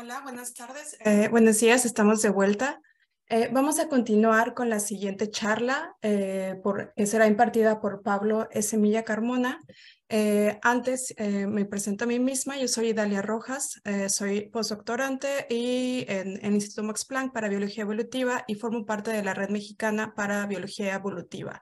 Hola, buenas tardes. Eh, buenos días, estamos de vuelta. Eh, vamos a continuar con la siguiente charla eh, que será impartida por Pablo S. Milla Carmona. antes me presento a mí misma, yo soy Dalia Rojas, soy postdoctorante en, el Instituto Max Planck para Biología Evolutiva y formo parte de la Red Mexicana para Biología Evolutiva.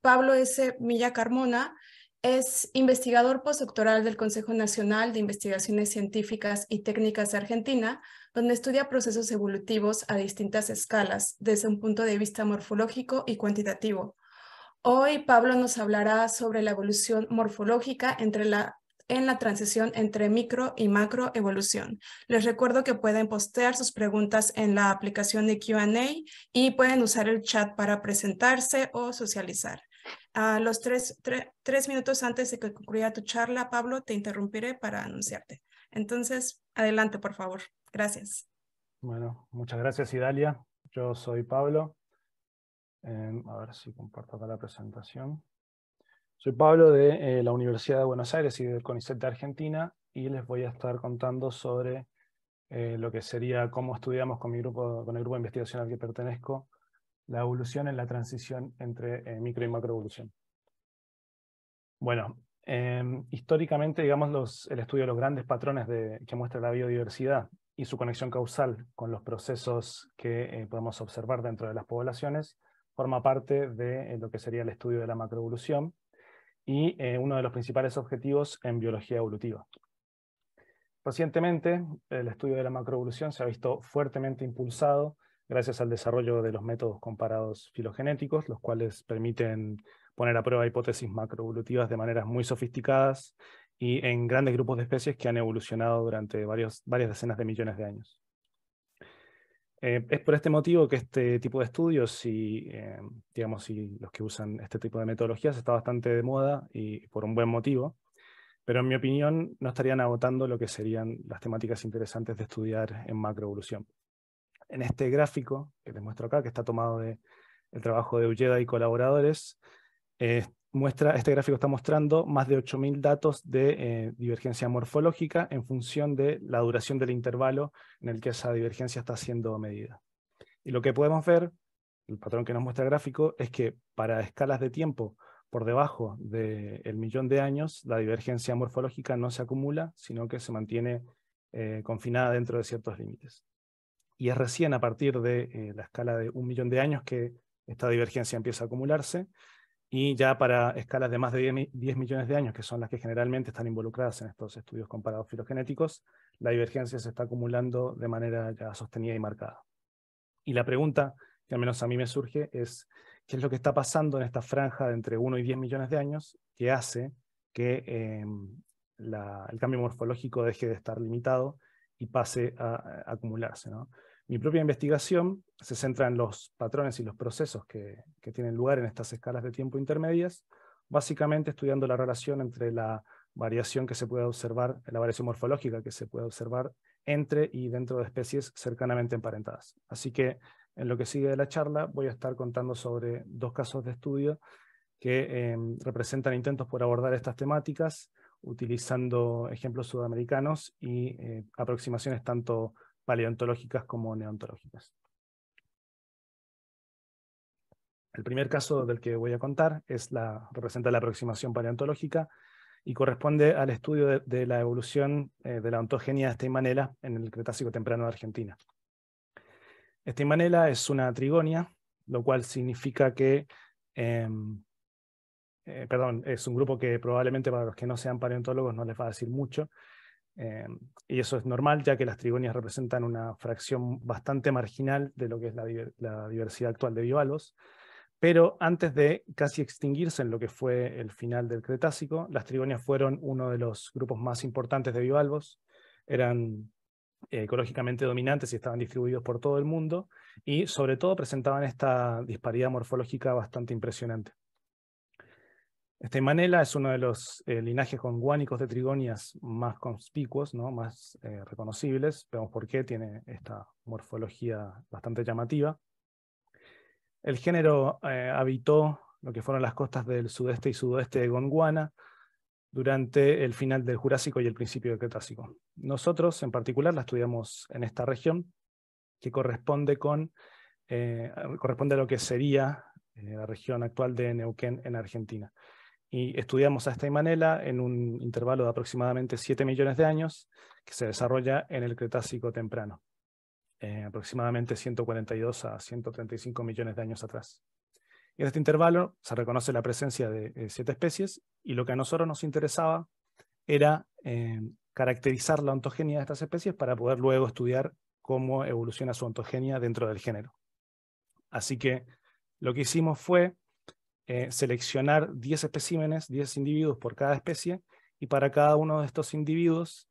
Pablo S. Milla Carmona es investigador postdoctoral del Consejo Nacional de Investigaciones Científicas y Técnicas de Argentina, donde estudia procesos evolutivos a distintas escalas desde un punto de vista morfológico y cuantitativo. Hoy Pablo nos hablará sobre la evolución morfológica en la transición entre micro y macro evolución. Les recuerdo que pueden postear sus preguntas en la aplicación de Q&A y pueden usar el chat para presentarse o socializar. A los tres, minutos antes de que concluya tu charla, Pablo, te interrumpiré para anunciarte. Entonces, adelante, por favor. Gracias. Bueno, muchas gracias, Idalia. Yo soy Pablo. Em, a ver si comparto acá la presentación. Soy Pablo de eh, la Universidad de Buenos Aires y del CONICET de Argentina y les voy a estar contando sobre eh, lo que sería cómo estudiamos con, mi grupo, con el grupo de investigación al que pertenezco la evolución en la transición entre eh, micro y macroevolución. Bueno, em, históricamente, digamos, el estudio de los grandes patrones que muestra la biodiversidad y su conexión causal con los procesos que eh, podemos observar dentro de las poblaciones forma parte de eh, lo que sería el estudio de la macroevolución y uno de los principales objetivos en biología evolutiva. Recientemente, el estudio de la macroevolución se ha visto fuertemente impulsado gracias al desarrollo de los métodos comparados filogenéticos, los cuales permiten poner a prueba hipótesis macroevolutivas de maneras muy sofisticadas y en grandes grupos de especies que han evolucionado durante varias decenas de millones de años. Eh, es por este motivo que este tipo de estudios y eh, digamos, si los que usan este tipo de metodologías está bastante de moda y por un buen motivo, pero en mi opinión no estarían agotando lo que serían las temáticas interesantes de estudiar en macroevolución en este gráfico que les muestro acá, que está tomado del trabajo de Ulleda y colaboradores, eh, muestra, este gráfico está mostrando más de 8.000 datos de eh, divergencia morfológica en función de la duración del intervalo en el que esa divergencia está siendo medida. Y lo que podemos ver, el patrón que nos muestra el gráfico, es que para escalas de tiempo por debajo del millón de años, la divergencia morfológica no se acumula, sino que se mantiene eh, confinada dentro de ciertos límites y es recién a partir de eh, la escala de un millón de años que esta divergencia empieza a acumularse. Y ya para escalas de más de 10, millones de años, que son las que generalmente están involucradas en estos estudios comparados filogenéticos, la divergencia se está acumulando de manera ya sostenida y marcada. Y la pregunta que al menos a mí me surge es, ¿qué es lo que está pasando en esta franja de entre 1 y 10 millones de años que hace que eh, el cambio morfológico deje de estar limitado y pase a, a acumularse? ¿no? Mi propia investigación se centra en los patrones y los procesos que, tienen lugar en estas escalas de tiempo intermedias, básicamente estudiando la relación entre la variación que se puede observar, la variación morfológica que se puede observar entre y dentro de especies cercanamente emparentadas. Así que en lo que sigue de la charla voy a estar contando sobre dos casos de estudio que em, representan intentos por abordar estas temáticas utilizando ejemplos sudamericanos y eh, aproximaciones tanto paleontológicas como neontológicas. El primer caso del que voy a contar es la, representa la aproximación paleontológica y corresponde al estudio de, la evolución eh, de la ontogenia de Steinmanella en el Cretácico temprano de Argentina. Steinmanella es una trigonia, lo cual significa que, em, eh, perdón, es un grupo que probablemente para los que no sean paleontólogos no les va a decir mucho, eh, y eso es normal, ya que las trigonias representan una fracción bastante marginal de lo que es la, la diversidad actual de bivalvos. Pero antes de casi extinguirse en lo que fue el final del Cretácico, las trigonias fueron uno de los grupos más importantes de bivalvos. Eran eh, ecológicamente dominantes y estaban distribuidos por todo el mundo y sobre todo presentaban esta disparidad morfológica bastante impresionante. Este Manela es uno de los eh, linajes conguánicos de trigonias más conspicuos, más eh, reconocibles. Veamos por qué tiene esta morfología bastante llamativa. El género eh, habitó lo que fueron las costas del sudeste y sudoeste de Gondwana durante el final del Jurásico y el principio del Cretácico. Nosotros, en particular, la estudiamos en esta región, que corresponde, con, corresponde a lo que sería la región actual de Neuquén en Argentina y estudiamos a esta Imanela en un intervalo de aproximadamente 7 millones de años que se desarrolla en el Cretácico temprano, eh, aproximadamente 142 a 135 millones de años atrás. en este intervalo se reconoce la presencia de eh, siete especies y lo que a nosotros nos interesaba era eh, caracterizar la ontogenia de estas especies para poder luego estudiar cómo evoluciona su ontogenia dentro del género. Así que lo que hicimos fue eh, seleccionar 10 especímenes, 10 individuos por cada especie, y para cada uno de estos individuos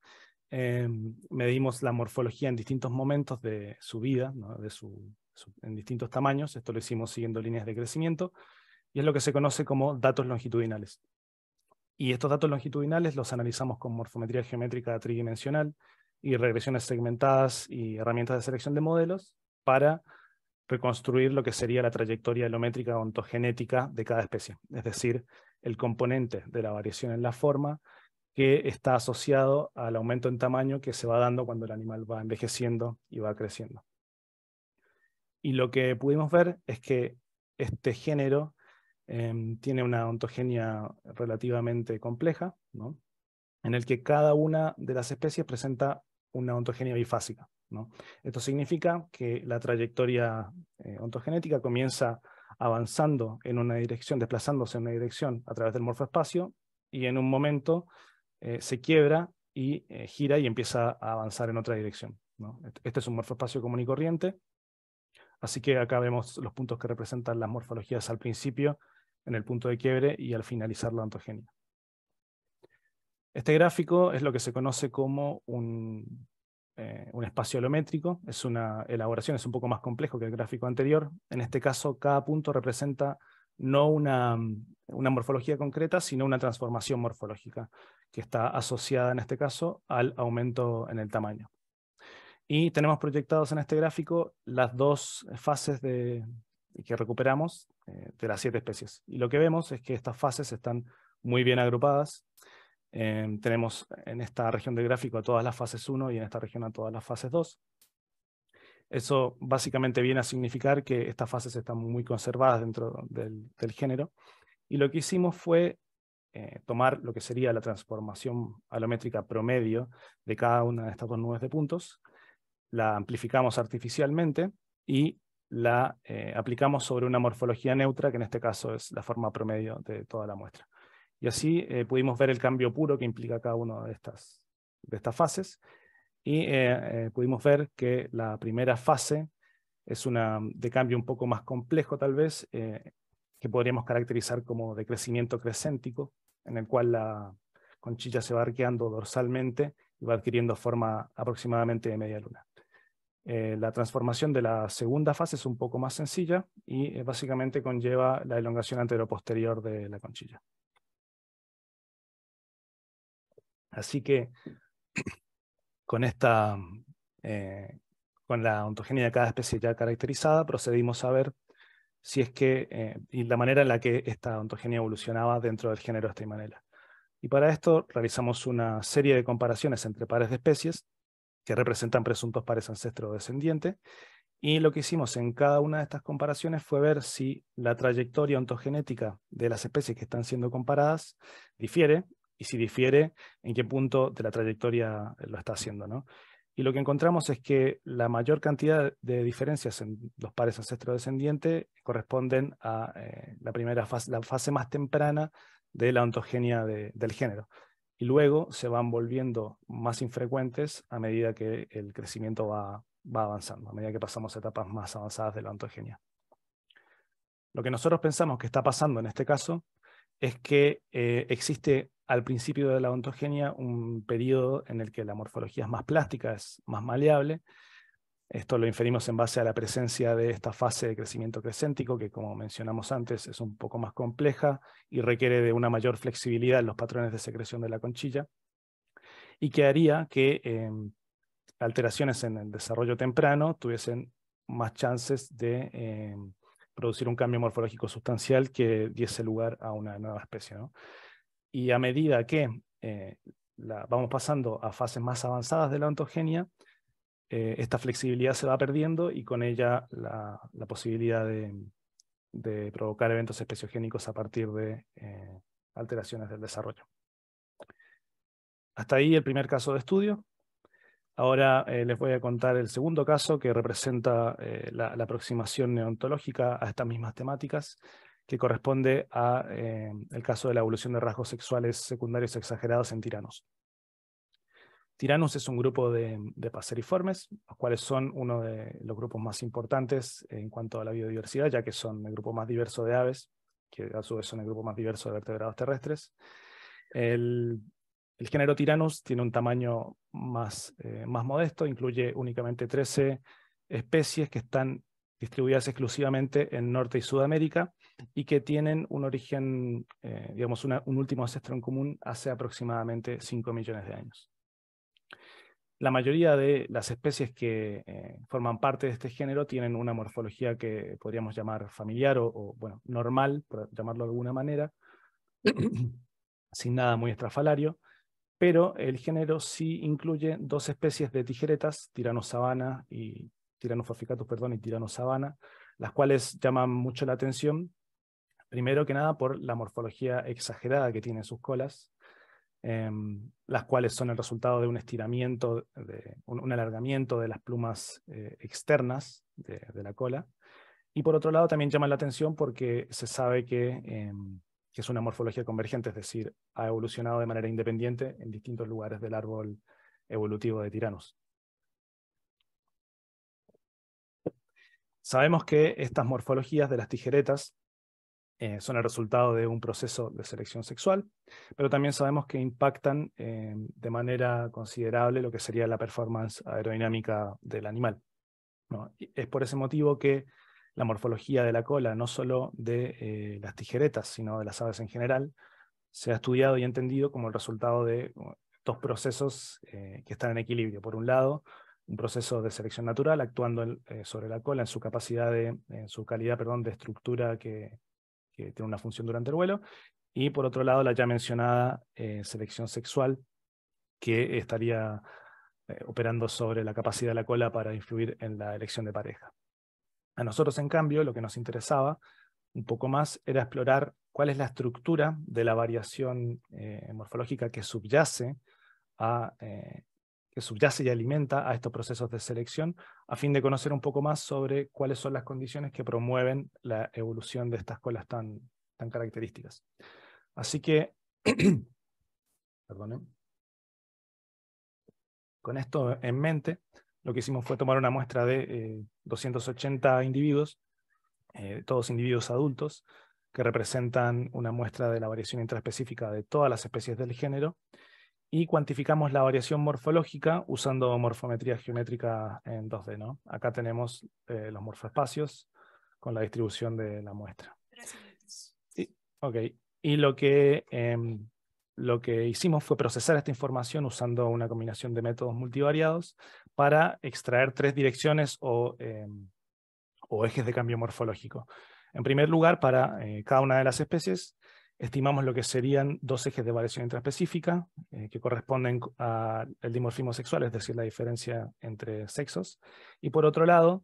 eh, medimos la morfología en distintos momentos de su vida, de su, en distintos tamaños, esto lo hicimos siguiendo líneas de crecimiento, y es lo que se conoce como datos longitudinales. Y estos datos longitudinales los analizamos con morfometría geométrica tridimensional y regresiones segmentadas y herramientas de selección de modelos para reconstruir lo que sería la trayectoria elométrica ontogenética de cada especie, es decir, el componente de la variación en la forma que está asociado al aumento en tamaño que se va dando cuando el animal va envejeciendo y va creciendo. Y lo que pudimos ver es que este género em, tiene una ontogenia relativamente compleja, en el que cada una de las especies presenta una ontogenia bifásica. Esto significa que la trayectoria eh, ontogenética comienza avanzando en una dirección, desplazándose en una dirección a través del morfoespacio y en un momento eh, se quiebra y eh, gira y empieza a avanzar en otra dirección. Este es un morfoespacio común y corriente, así que acá vemos los puntos que representan las morfologías al principio, en el punto de quiebre y al finalizar la ontogenia. Este gráfico es lo que se conoce como un eh, un espacio holométrico, es una elaboración, es un poco más complejo que el gráfico anterior. En este caso, cada punto representa no una, morfología concreta, sino una transformación morfológica que está asociada en este caso al aumento en el tamaño. Y tenemos proyectados en este gráfico las dos fases de, que recuperamos eh, de las siete especies. Y lo que vemos es que estas fases están muy bien agrupadas tenemos en esta región del gráfico a todas las fases 1 y en esta región a todas las fases 2. Eso básicamente viene a significar que estas fases están muy conservadas dentro del, género. Y lo que hicimos fue eh, tomar lo que sería la transformación alométrica promedio de cada una de estas dos nubes de puntos, la amplificamos artificialmente y la eh, aplicamos sobre una morfología neutra, que en este caso es la forma promedio de toda la muestra. Y así eh, pudimos ver el cambio puro que implica cada una de estas, de estas fases. Y eh, eh, pudimos ver que la primera fase es una mm, de cambio un poco más complejo tal vez, que podríamos caracterizar como de crecimiento crescéntico, en el cual la conchilla se va arqueando dorsalmente y va adquiriendo forma aproximadamente de media luna. la transformación de la segunda fase es un poco más sencilla y básicamente conlleva la elongación anteroposterior de la conchilla. Así que eh, con la ontogenia de cada especie ya caracterizada, procedimos a ver si es que, eh, y la manera en la que esta ontogenia evolucionaba dentro del género manera. Y para esto realizamos una serie de comparaciones entre pares de especies que representan presuntos pares ancestro o descendiente, y lo que hicimos en cada una de estas comparaciones fue ver si la trayectoria ontogenética de las especies que están siendo comparadas difiere y si difiere, en qué punto de la trayectoria lo está haciendo. Y lo que encontramos es que la mayor cantidad de diferencias en los pares ancestro-descendiente corresponden a eh, la primera fase, la fase más temprana de la ontogenia del género. Y luego se van volviendo más infrecuentes a medida que el crecimiento va, avanzando, a medida que pasamos etapas más avanzadas de la ontogenia. Lo que nosotros pensamos que está pasando en este caso es que eh, existe al principio de la ontogenia un periodo en el que la morfología es más plástica, es más maleable. Esto lo inferimos en base a la presencia de esta fase de crecimiento crescéntico, que como mencionamos antes es un poco más compleja y requiere de una mayor flexibilidad en los patrones de secreción de la conchilla, y que haría que em, alteraciones en el desarrollo temprano tuviesen más chances de em, producir un cambio morfológico sustancial que diese lugar a una nueva especie. ¿no? Y a medida que eh, vamos pasando a fases más avanzadas de la ontogenia, eh, esta flexibilidad se va perdiendo y con ella la, posibilidad de, provocar eventos especiogénicos a partir de eh, alteraciones del desarrollo. Hasta ahí el primer caso de estudio. Ahora les voy a contar el segundo caso que representa la, aproximación neontológica a estas mismas temáticas que corresponde a eh, el caso de la evolución de rasgos sexuales secundarios exagerados en tiranos. Tiranos es un grupo de, de, paseriformes, los cuales son uno de los grupos más importantes en cuanto a la biodiversidad, ya que son el grupo más diverso de aves, que a su vez son el grupo más diverso de vertebrados terrestres. El, género Tiranos tiene un tamaño más, eh, más modesto, incluye únicamente 13 especies que están distribuidas exclusivamente en Norte y Sudamérica y que tienen un origen, eh, digamos, un último ancestro en común hace aproximadamente 5 millones de años. La mayoría de las especies que eh, forman parte de este género tienen una morfología que podríamos llamar familiar o, bueno, normal, por llamarlo de alguna manera, sin nada muy estrafalario, pero el género sí incluye dos especies de tijeretas, tiranosabana y forficatus, perdón, y sabana las cuales llaman mucho la atención, primero que nada por la morfología exagerada que tienen sus colas, em, las cuales son el resultado de un estiramiento, de un, alargamiento de las plumas eh, externas de, la cola. Y por otro lado, también llaman la atención porque se sabe que, em, que, es una morfología convergente, es decir, ha evolucionado de manera independiente en distintos lugares del árbol evolutivo de tiranos. Sabemos que estas morfologías de las tijeretas eh, son el resultado de un proceso de selección sexual, pero también sabemos que impactan eh, de manera considerable lo que sería la performance aerodinámica del animal. Es por ese motivo que la morfología de la cola, no solo de eh, las tijeretas, sino de las aves en general, se ha estudiado y entendido como el resultado de dos procesos que están en equilibrio. Por un lado, un proceso de selección natural actuando eh, sobre la cola en su capacidad en su calidad, perdón, de estructura que, tiene una función durante el vuelo. Y por otro lado, la ya mencionada eh, selección sexual que estaría eh, operando sobre la capacidad de la cola para influir en la elección de pareja. A nosotros, en cambio, lo que nos interesaba un poco más era explorar cuál es la estructura de la variación morfológica que subyace a subyace y alimenta a estos procesos de selección, a fin de conocer un poco más sobre cuáles son las condiciones que promueven la evolución de estas colas tan, tan características. Así que, perdonen, con esto en mente, lo que hicimos fue tomar una muestra de 280 eh, individuos, eh, todos individuos adultos, que representan una muestra de la variación intraespecífica de todas las especies del género, y cuantificamos la variación morfológica usando morfometría geométrica en 2D. ¿no? Acá tenemos eh, los morfoespacios con la distribución de la muestra. Y, ok, y lo que, em, lo que hicimos fue procesar esta información usando una combinación de métodos multivariados para extraer tres direcciones o em, ejes de cambio morfológico. En primer lugar, para eh, cada una de las especies, Estimamos lo que serían dos ejes de variación intraspecífica eh, que corresponden al dimorfismo sexual, es decir, la diferencia entre sexos. Y por otro lado,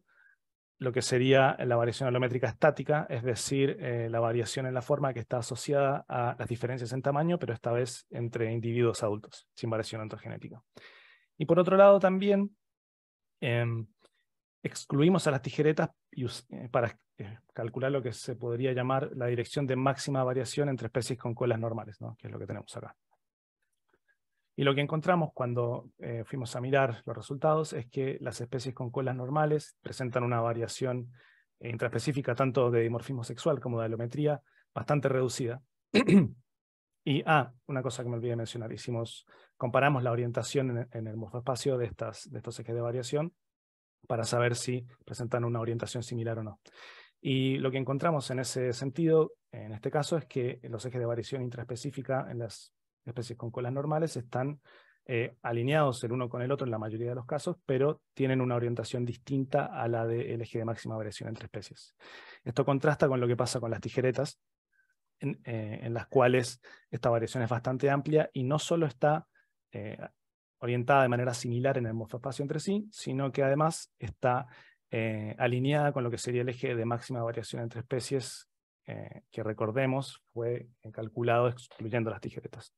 lo que sería la variación holométrica estática, es decir, eh, la variación en la forma que está asociada a las diferencias en tamaño, pero esta vez entre individuos adultos, sin variación antrogenética. Y por otro lado también em, excluimos a las tijeretas eh, para eh, calcular lo que se podría llamar la dirección de máxima variación entre especies con colas normales, ¿no? que es lo que tenemos acá. Y lo que encontramos cuando eh, fuimos a mirar los resultados es que las especies con colas normales presentan una variación intraespecífica tanto de dimorfismo sexual como de alometría bastante reducida. y, ah, una cosa que me olvidé mencionar, hicimos, comparamos la orientación en, el morfoespacio de, de estos ejes de variación para saber si presentan una orientación similar o no. Y lo que encontramos en ese sentido, en este caso, es que los ejes de variación intraspecífica en las especies con colas normales están eh, alineados el uno con el otro en la mayoría de los casos, pero tienen una orientación distinta a la del eje de máxima variación entre especies. Esto contrasta con lo que pasa con las tijeretas, en, eh, las cuales esta variación es bastante amplia y no solo está eh, orientada de manera similar en el morfoespacio entre sí, sino que además está eh, alineada con lo que sería el eje de máxima variación entre especies, eh, que recordemos fue calculado excluyendo las tijeretas.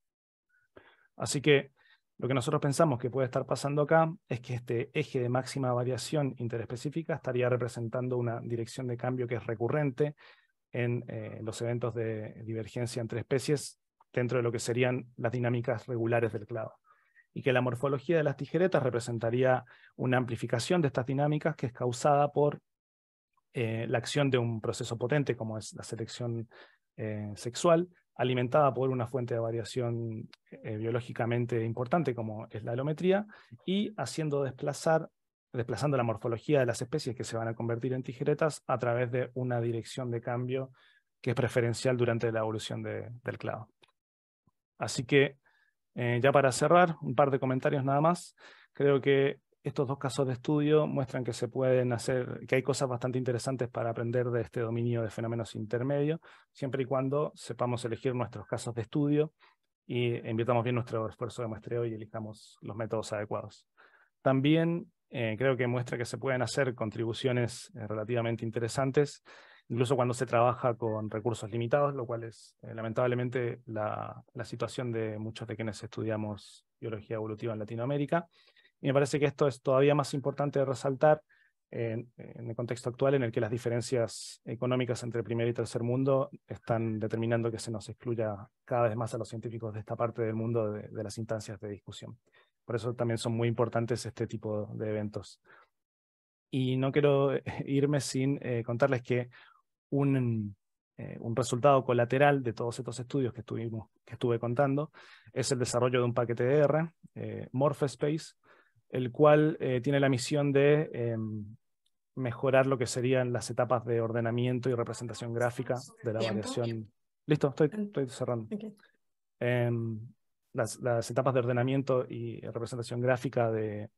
Así que lo que nosotros pensamos que puede estar pasando acá es que este eje de máxima variación interespecífica estaría representando una dirección de cambio que es recurrente en eh, los eventos de divergencia entre especies dentro de lo que serían las dinámicas regulares del clado y que la morfología de las tijeretas representaría una amplificación de estas dinámicas que es causada por eh, la acción de un proceso potente como es la selección eh, sexual, alimentada por una fuente de variación eh, biológicamente importante como es la alometría, y haciendo desplazar, desplazando la morfología de las especies que se van a convertir en tijeretas a través de una dirección de cambio que es preferencial durante la evolución del clado. Así que eh, ya para cerrar, un par de comentarios nada más. Creo que estos dos casos de estudio muestran que se pueden hacer, que hay cosas bastante interesantes para aprender de este dominio de fenómenos intermedios, siempre y cuando sepamos elegir nuestros casos de estudio y invirtamos bien nuestro esfuerzo de muestreo y elijamos los métodos adecuados. También eh, creo que muestra que se pueden hacer contribuciones eh, relativamente interesantes incluso cuando se trabaja con recursos limitados, lo cual es eh, lamentablemente la, situación de muchos de quienes estudiamos biología evolutiva en Latinoamérica. Y me parece que esto es todavía más importante de resaltar en, el contexto actual en el que las diferencias económicas entre primer y tercer mundo están determinando que se nos excluya cada vez más a los científicos de esta parte del mundo de, las instancias de discusión. Por eso también son muy importantes este tipo de eventos. Y no quiero eh, irme sin eh, contarles que eh, un, resultado colateral de todos estos estudios que, estuvimos, que estuve contando es el desarrollo de un paquete de R, eh, el cual eh, tiene la misión de em, mejorar lo que serían las etapas de ordenamiento y representación gráfica de la variación. Listo, estoy, cerrando. Em, las, etapas de ordenamiento y representación gráfica de,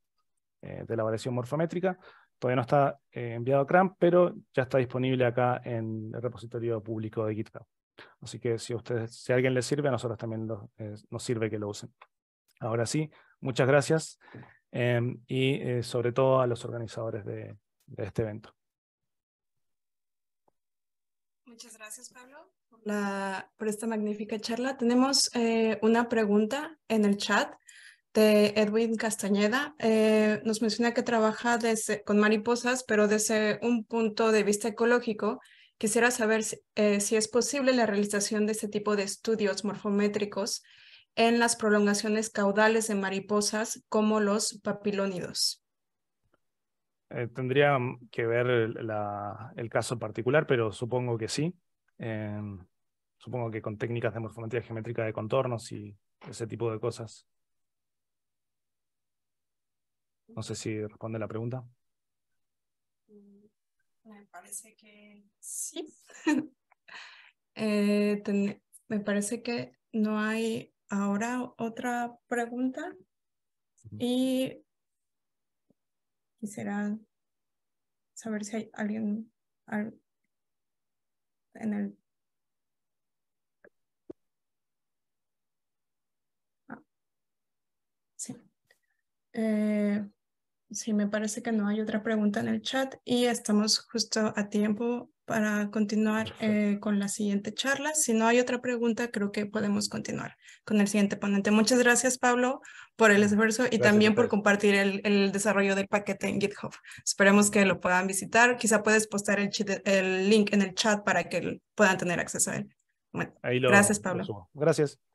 eh, de la variación morfométrica, Todavía no está eh, enviado a CRAM, pero ya está disponible acá en el repositorio público de GitHub. Así que si a ustedes, si alguien le sirve, a nosotros también eh, nos sirve que lo usen. Ahora sí, muchas gracias em, y eh, sobre todo a los organizadores de, este evento. Muchas gracias, Pablo, por, esta magnífica charla. Tenemos una pregunta en el chat de Edwin Castañeda. Eh, nos menciona que trabaja con mariposas, pero desde un punto de vista ecológico. Quisiera saber eh, si, es posible la realización de este tipo de estudios morfométricos en las prolongaciones caudales de mariposas como los papilónidos. Eh, tendría que ver el, caso particular, pero supongo que sí. Em, supongo que con técnicas de morfometría geométrica de contornos y ese tipo de cosas. No sé si responde la pregunta. Mm, me parece que sí. Eh, me parece que no hay ahora otra pregunta y quisiera saber si hay alguien en el... Ah, sí. Eh, Sí, me parece que no hay otra pregunta en el chat y estamos justo a tiempo para continuar eh, con la siguiente charla. Si no hay otra pregunta, creo que podemos continuar con el siguiente ponente. Muchas gracias, Pablo, por el esfuerzo y también por compartir el, desarrollo del paquete en GitHub. Esperemos que lo puedan visitar. Quizá puedes postar el, link en el chat para que puedan tener acceso a él. gracias, Pablo. Gracias.